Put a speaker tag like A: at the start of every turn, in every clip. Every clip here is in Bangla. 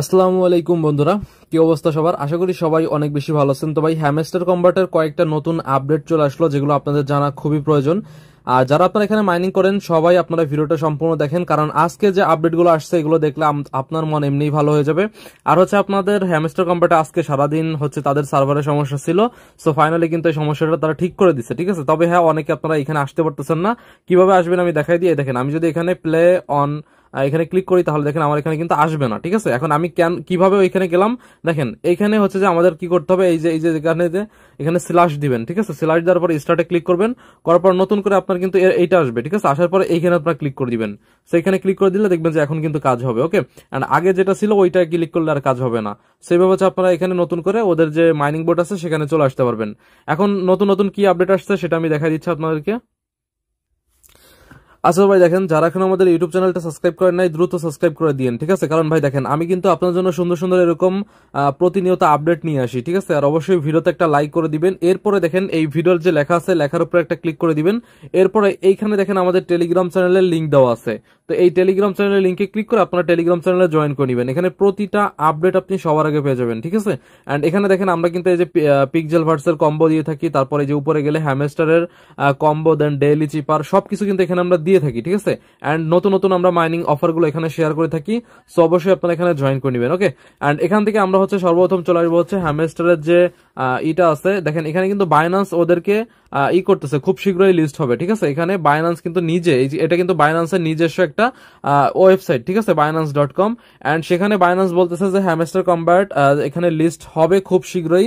A: আসসালামু আলাইকুম বন্ধুরা কি অবস্থা সবার আশা করি সবাই অনেক বেশি ভালো আছেন তো ভাই হ্যামেস্টার কম্বার্টের কয়েকটা নতুন আপডেট চলে আসলো যেগুলো আপনাদের জানা খুবই প্রয়োজন আর যারা আপনারা এখানে মাইনিং করেন সবাই আপনারা ভিডিওটা সম্পূর্ণ দেখেন কারণ আজকে যে আপডেটগুলো আসছে এগুলো দেখলে আপনার মন এমনিই ভালো হয়ে যাবে আর হচ্ছে আপনাদের হ্যামেস্টার কম্পার্টে আজকে সারাদিন হচ্ছে তাদের সার্ভারের সমস্যা ছিল সো ফাইনালি কিন্তু এই সমস্যাটা তারা ঠিক করে দিচ্ছে ঠিক আছে তবে হ্যাঁ অনেকে আপনারা এখানে আসতে পারতেছেন না কিভাবে আসবেন আমি দেখাই দিয়ে দেখেন আমি যদি এখানে প্লে অন এখানে ক্লিক করি তাহলে দেখেন আমার এখানে কিন্তু আসবে না ঠিক আছে এখন আমি কেন কিভাবে ওইখানে গেলাম দেখেন এখানে হচ্ছে যে আমাদের কি করতে হবে এই যে এই যে এখানে যে এখানে স্ল্যাশ দিবেন ঠিক আছে স্ল্যাশ দেওয়ার পর স্টার্টে ক্লিক করবেন করার পর নতুন করে আপনার কিন্তু এইটা আসবে ঠিক আছে আসার পরে এইখানে আপনার ক্লিক করে দিবেন সো এখানে ক্লিক করে দিলে দেখবেন যে এখন কিন্তু কাজ হবে ওকে অ্যান্ড আগে যেটা ছিল ওইটা ক্লিক করলে আর কাজ হবে না সেইভাবে হচ্ছে আপনারা এখানে নতুন করে ওদের যে মাইনিং বোর্ড আছে সেখানে চলে আসতে পারবেন এখন নতুন নতুন কি আপডেট আসছে সেটা আমি দেখাই দিচ্ছি আপনাদেরকে আচ্ছা ভাই দেখেন যারা এখন আমাদের ইউটিউব চ্যানেলটা সাবস্ক্রাইব করেন নাই দ্রুত সাবস্ক্রাইব করে দিন ঠিক আছে কারণ ভাই দেখেন আমি কিন্তু আপনার জন্য সুন্দর সুন্দর এরকম প্রতিনিয়ত আপডেট নিয়ে আসি ঠিক আছে আর অবশ্যই ভিডিওতে একটা লাইক করে দিবেন এরপরে দেখেন এই ভিডিওর যে লেখা আছে লেখার উপরে একটা ক্লিক করে দিবেন এরপরে এইখানে দেখেন আমাদের টেলিগ্রাম চ্যানেলের লিঙ্ক দেওয়া আছে তো এই টেলিগ্রাম চ্যানেলের লিঙ্কে ক্লিক করে আপনারা টেলিগ্রাম চ্যানেলে জয়েন করে নেবেন এখানে প্রতিটা আপডেট আপনি সবার আগে পেয়ে যাবেন ঠিক আছে অ্যান্ড এখানে দেখেন আমরা কিন্তু এই যে পিকজেল ভার্সের কম্বো দিয়ে থাকি তারপরে যে উপরে গেলে হ্যামেস্টারের কম্বো দেন ডেইলি চিপার সবকিছু কিন্তু এখানে আমরা দিয়ে থাকি ঠিক আছে অ্যান্ড নতুন নতুন আমরা মাইনিং অফারগুলো এখানে শেয়ার করে থাকি সো অবশ্যই আপনারা এখানে জয়েন করে নেবেন ওকে অ্যান্ড এখান থেকে আমরা হচ্ছে সর্বপ্রথম চলে আসবো হচ্ছে হ্যামেস্টারের যে ইটা আছে দেখেন এখানে কিন্তু বাইনান্স ওদেরকে ই করতেছে খুব শীঘ্রই লিস্ট হবে ঠিক আছে এখানে বাইনান্স কিন্তু নিজে এটা কিন্তু বাইনান্সের নিজস্ব একটা ওয়েবসাইট ঠিক আছে বাইনান্স ডট কম অ্যান্ড সেখানে বাইনান্স বলতেছে যে হ্যামেস্টার কম্বার্ট এখানে লিস্ট হবে খুব শীঘ্রই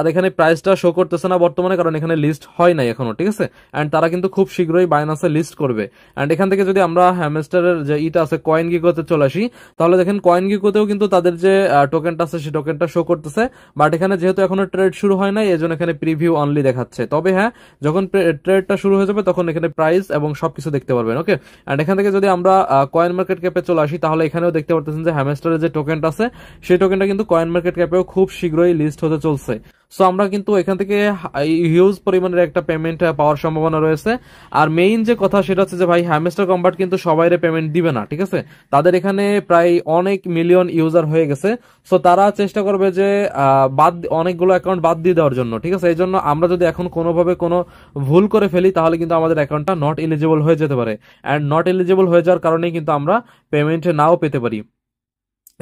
A: আর এখানে প্রাইসটা শো করতেছে না বর্তমানে কারণ এখানে লিস্ট হয় নাই এখনো ঠিক আছে অ্যান্ড তারা কিন্তু খুব শীঘ্রই বাইনান্সে লিস্ট করবে অ্যান্ড এখান থেকে যদি আমরা হ্যামেস্টারের যে ইটা আছে কয়েন গিগোতে চলে আসি তাহলে দেখেন কয়েন গিগোতেও কিন্তু তাদের যে টোকেনটা আছে সেই টোকেনটা শো করতেছে বাট এখানে যেহেতু এখনো ট্রেড শুরু হয় নাই এজন্য এখানে প্রিভিউ অনলি দেখাচ্ছে তবে হ্যাঁ যখন ট্রেডটা শুরু হয়ে যাবে তখন এখানে প্রাইস এবং সবকিছু দেখতে পারবেন ওকে অ্যান্ড এখান থেকে যদি আমরা কয়েন মার্কেট ক্যাপে চলে আসি তাহলে এখানেও দেখতে পারতেছেন যে হ্যামেস্টারের যে টোকেনটা আছে সেই টোকেনটা কিন্তু কয়েন মার্কেট ক্যাপেও খুব শীঘ্রই লিস্ট হতে চলছে সো আমরা কিন্তু এখান থেকে হিউজ পরিমাণের একটা পেমেন্ট পাওয়ার সম্ভাবনা রয়েছে আর মেইন যে কথা সেটা হচ্ছে যে ভাই হ্যামেস্টার কম্বার্ট কিন্তু সবাইরে পেমেন্ট দিবে না ঠিক আছে তাদের এখানে প্রায় অনেক মিলিয়ন ইউজার হয়ে গেছে সো তারা চেষ্টা করবে যে বাদ অনেকগুলো অ্যাকাউন্ট বাদ দিয়ে দেওয়ার জন্য ঠিক আছে এই জন্য আমরা যদি এখন কোনোভাবে কোনো ভুল করে ফেলি তাহলে কিন্তু আমাদের অ্যাকাউন্টটা নট এলিজিবল হয়ে যেতে পারে অ্যান্ড নট এলিজিবল হয়ে যাওয়ার কারণেই কিন্তু আমরা পেমেন্ট নাও পেতে পারি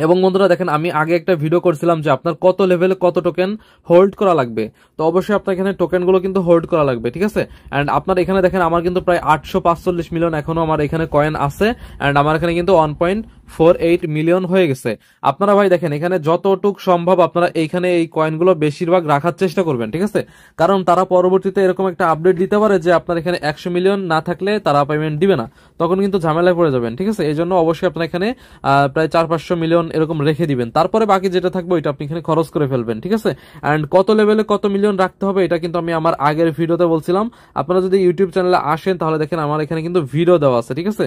A: এবং বন্ধুরা দেখেন আমি আগে একটা ভিডিও করছিলাম যে আপনার কত লেভেলে কত টোকেন হোল্ড করা লাগবে তো অবশ্যই আপনার এখানে টোকেনগুলো কিন্তু হোল্ড করা লাগবে ঠিক আছে অ্যান্ড আপনার এখানে দেখেন আমার কিন্তু প্রায় আটশো পাঁচচল্লিশ মিলিয়ন এখনও আমার এখানে কয়েন আছে অ্যান্ড আমার এখানে কিন্তু one point four eight million হয়ে গেছে আপনারা ভাই দেখেন এখানে যতটুক সম্ভব আপনারা এইখানে এই কয়েনগুলো বেশিরভাগ রাখার চেষ্টা করবেন ঠিক আছে কারণ তারা পরবর্তীতে এরকম একটা আপডেট দিতে পারে যে আপনার এখানে একশো মিলিয়ন না থাকলে তারা পেমেন্ট দিবে না তখন কিন্তু ঝামেলায় পড়ে যাবেন ঠিক আছে এই জন্য অবশ্যই আপনার এখানে প্রায় চার পাঁচশো মিলিয়ন এরকম রেখে দিবেন তারপরে বাকি যেটা থাকবে ওইটা আপনি এখানে খরচ করে ফেলবেন ঠিক আছে অ্যান্ড কত লেভেলে কত মিলিয়ন রাখতে হবে এটা কিন্তু আমি আমার আগের ভিডিওতে বলছিলাম আপনারা যদি ইউটিউব চ্যানেলে আসেন তাহলে দেখেন আমার এখানে কিন্তু ভিডিও দেওয়া আছে ঠিক আছে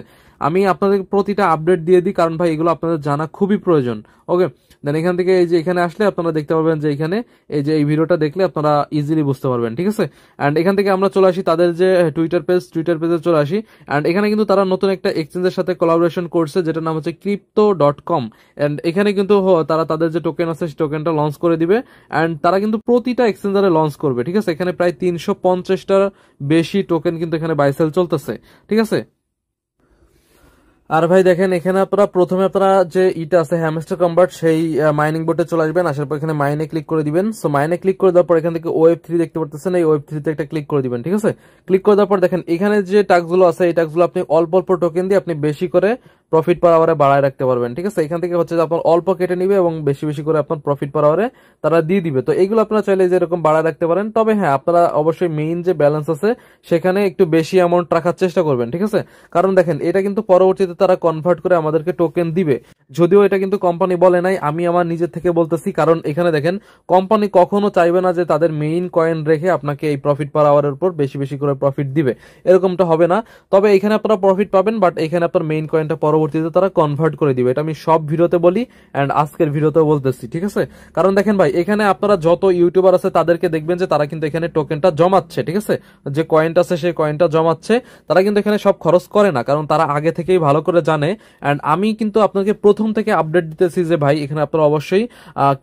A: আমি আপনাদের প্রতিটা আপডেট দিয়ে দিই কারণ ভাই এগুলো আপনাদের জানা খুবই প্রয়োজন ওকে দেন এখান থেকে এই যে এখানে আসলে আপনারা দেখতে পারবেন যে এখানে এই যে এই ভিডিওটা দেখলে আপনারা ইজিলি বুঝতে পারবেন ঠিক আছে অ্যান্ড এখান থেকে আমরা চলে আসি তাদের যে টুইটার পেজ টুইটার পেজে চলে আসি অ্যান্ড এখানে কিন্তু তারা নতুন একটা এক্সচেঞ্জের সাথে কোলাবোরেশন করছে যেটার নাম হচ্ছে ক্রিপ্টো ডট কম অ্যান্ড এখানে কিন্তু তারা তাদের যে টোকেন আছে সেই টোকেনটা লঞ্চ করে দিবে অ্যান্ড তারা কিন্তু প্রতিটা এক্সচেঞ্জারে লঞ্চ করবে ঠিক আছে এখানে প্রায় তিনশো পঞ্চাশটার বেশি টোকেন কিন্তু এখানে বাইসেল চলতেছে ঠিক আছে আর ভাই দেখেন এখানে আপনারা প্রথমে আপনারা যে ইটা আছে হ্যামস্টার কম্বার্ট সেই মাইনিং বোর্ডে চলে আসবেন আসার পর এখানে মাইনে ক্লিক করে দিবেন সো মাইনে ক্লিক করে দেওয়ার পর এখান থেকে ওয়েব থ্রি দেখতে পারতেছেন এই ওয়েব থ্রিতে একটা ক্লিক করে দিবেন ঠিক আছে ক্লিক করে দেওয়ার পর দেখেন এখানে যে টাস্কগুলো আছে এই টাস্কগুলো আপনি অল্প অল্প টোকেন দিয়ে আপনি বেশি করে প্রফিট পার আওয়ারে বাড়ায় রাখতে পারবেন ঠিক আছে এখান থেকে হচ্ছে আপনার অল্প কেটে নিবে এবং বেশি বেশি করে আপনার প্রফিট পার আওয়ারে তারা দিয়ে দিবে তো এইগুলো আপনারা চাইলে যেরকম বাড়ায় রাখতে পারেন তবে হ্যাঁ আপনারা অবশ্যই মেইন যে ব্যালেন্স আছে সেখানে একটু বেশি অ্যামাউন্ট রাখার চেষ্টা করবেন ঠিক আছে কারণ দেখেন এটা কিন্তু পরবর্তীতে তারা কনভার্ট করে আমাদেরকে টোকেন দিবে যদিও এটা কিন্তু কোম্পানি বলে নাই আমি আমার নিজের থেকে বলতেছি কারণ এখানে দেখেন কোম্পানি কখনো চাইবে না যে তাদের মেইন কয়েন রেখে আপনাকে এই প্রফিট পার আওয়ারের উপর বেশি বেশি করে প্রফিট দিবে এরকমটা হবে না তবে এখানে আপনারা প্রফিট পাবেন বাট এখানে আপনার মেইন কয়েনটা পরবর্তীতে তারা কনভার্ট করে দিবে এটা আমি সব ভিডিওতে বলি অ্যান্ড আজকের ভিডিওতেও বলতেছি ঠিক আছে কারণ দেখেন ভাই এখানে আপনারা যত ইউটিউবার আছে তাদেরকে দেখবেন যে তারা কিন্তু এখানে টোকেনটা জমাচ্ছে ঠিক আছে যে কয়েনটা আছে সেই কয়েনটা জমাচ্ছে তারা কিন্তু এখানে সব খরচ করে না কারণ তারা আগে থেকেই ভালো করে জানে অ্যান্ড আমি কিন্তু আপনাকে প্রথম প্রথম থেকে আপডেট দিতেছি যে ভাই এখানে আপনারা অবশ্যই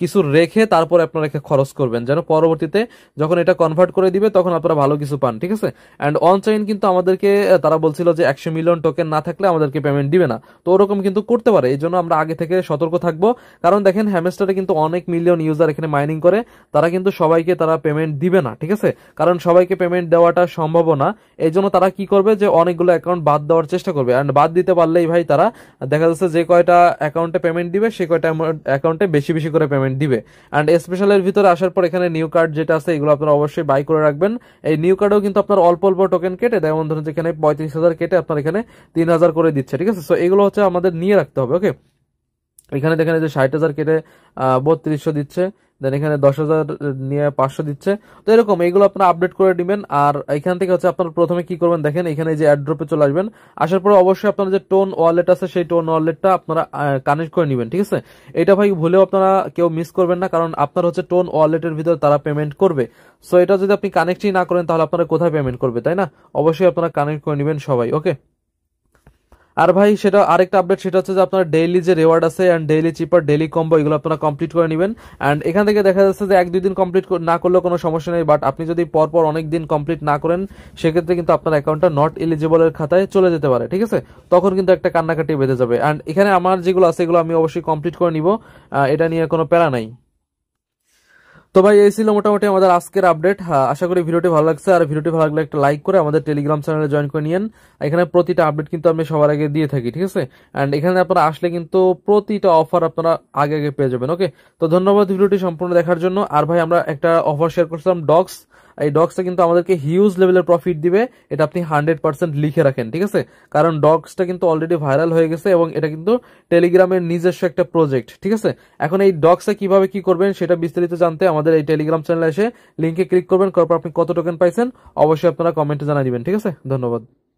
A: কিছু রেখে তারপর আপনারা খরচ করবেন যেন পরবর্তীতে যখন এটা কনভার্ট করে দিবে তখন আপনারা ভালো কিছু পান ঠিক আছে অ্যান্ড অনচাইন কিন্তু আমাদেরকে তারা বলছিল যে একশো মিলিয়ন টোকেন না থাকলে আমাদেরকে পেমেন্ট দিবে না তো ওরকম কিন্তু করতে পারে এই জন্য আমরা আগে থেকে সতর্ক থাকবো কারণ দেখেন হ্যামেস্টারে কিন্তু অনেক মিলিয়ন ইউজার এখানে মাইনিং করে তারা কিন্তু সবাইকে তারা পেমেন্ট দিবে না ঠিক আছে কারণ সবাইকে পেমেন্ট দেওয়াটা সম্ভব না এই জন্য তারা কি করবে যে অনেকগুলো অ্যাকাউন্ট বাদ দেওয়ার চেষ্টা করবে অ্যান্ড বাদ দিতে পারলেই ভাই তারা দেখা যাচ্ছে যে কয়টা অ্যাকাউন্টে পেমেন্ট দিবে সে কয়টা অ্যাকাউন্টে বেশি বেশি করে পেমেন্ট দিবে অ্যান্ড স্পেশালের ভিতরে আসার পর এখানে নিউ কার্ড যেটা আছে এগুলো আপনারা অবশ্যই বাই করে রাখবেন এই নিউ কার্ডেও কিন্তু আপনার অল্প অল্প টোকেন কেটে যেমন ধরুন যেখানে পঁয়ত্রিশ হাজার কেটে আপনার এখানে তিন হাজার করে দিচ্ছে ঠিক আছে সো এগুলো হচ্ছে আমাদের নিয়ে রাখতে হবে ওকে এখানে দেখেন যে ষাট হাজার কেটে বত্রিশশো দিচ্ছে দেন এখানে দশ হাজার নিয়ে পাঁচশো দিচ্ছে তো এরকম এইগুলো আপনারা আপডেট করে নেবেন আর এখান থেকে হচ্ছে আপনার প্রথমে কি করবেন দেখেন এখানে যে অ্যাড্রপে চলে আসবেন আসার পর অবশ্যই আপনার যে টোন ওয়ালেট আছে সেই টোন ওয়ালেটটা আপনারা কানেক্ট করে নেবেন ঠিক আছে এটা ভাই ভুলেও আপনারা কেউ মিস করবেন না কারণ আপনার হচ্ছে টোন ওয়ালেটের ভিতরে তারা পেমেন্ট করবে সো এটা যদি আপনি কানেক্টই না করেন তাহলে আপনারা কোথায় পেমেন্ট করবে তাই না অবশ্যই আপনারা কানেক্ট করে নেবেন সবাই ওকে আর ভাই সেটা আরেকটা আপডেট সেটা হচ্ছে যে আপনার ডেইলি যে রেওয়ার্ড আছে and daily cipher daily combo এগুলো আপনারা কমপ্লিট করে নেবেন অ্যান্ড এখান থেকে দেখা যাচ্ছে যে এক দুই দিন কমপ্লিট না করলেও কোনো সমস্যা নেই বাট আপনি যদি পরপর অনেক দিন কমপ্লিট না করেন সেক্ষেত্রে কিন্তু আপনার অ্যাকাউন্টটা নট এলিজিবলের খাতায় চলে যেতে পারে ঠিক আছে তখন কিন্তু একটা কান্নাকাটি বেঁধে যাবে অ্যান্ড এখানে আমার যেগুলো আছে এগুলো আমি অবশ্যই কমপ্লিট করে নিব এটা নিয়ে কোনো প্যারা নাই তো ভাই এই ছিল মোটামুটি আমাদের আজকের আপডেট হ্যাঁ, আশা করি ভিডিওটি ভালো লাগছে আর ভিডিওটি ভালো লাগলে একটা লাইক করে আমাদের টেলিগ্রাম চ্যানেলে জয়েন করে নিন এখানে প্রতিটা আপডেট কিন্তু আমি সবার আগে দিয়ে থাকি ঠিক আছে অ্যান্ড এখানে আপনারা আসলে কিন্তু প্রতিটা অফার আপনারা আগে আগে পেয়ে যাবেন ওকে তো ধন্যবাদ ভিডিওটি সম্পূর্ণ দেখার জন্য আর ভাই আমরা একটা অফার শেয়ার করছিলাম ডগস এই ডগসটা কিন্তু আমাদেরকে হিউজ লেভেলের প্রফিট দিবে এটা আপনি হান্ড্রেড পার্সেন্ট লিখে রাখেন ঠিক আছে কারণ ডগসটা কিন্তু অলরেডি ভাইরাল হয়ে গেছে এবং এটা কিন্তু টেলিগ্রামের নিজস্ব একটা প্রজেক্ট ঠিক আছে এখন এই ডগসটা কিভাবে কি করবেন সেটা বিস্তারিত জানতে আমাদের এই টেলিগ্রাম চ্যানেলে এসে লিঙ্কে ক্লিক করবেন করার পর আপনি কত টোকেন পাইছেন অবশ্যই আপনারা কমেন্টে জানা দিবেন ঠিক আছে ধন্যবাদ